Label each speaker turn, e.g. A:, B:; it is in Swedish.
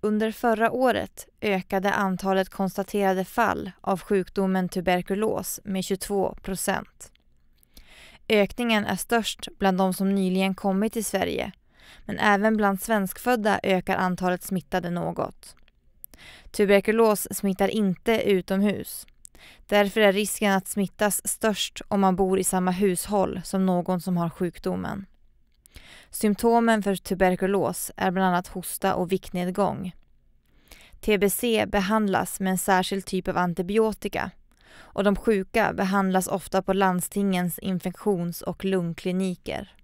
A: Under förra året ökade antalet konstaterade fall av sjukdomen tuberkulos med 22 procent. Ökningen är störst bland de som nyligen kommit till Sverige men även bland svenskfödda ökar antalet smittade något. Tuberkulos smittar inte utomhus. Därför är risken att smittas störst om man bor i samma hushåll som någon som har sjukdomen. Symptomen för tuberkulos är bland annat hosta och viktnedgång. TBC behandlas med en särskild typ av antibiotika och de sjuka behandlas ofta på landstingens infektions och lungkliniker.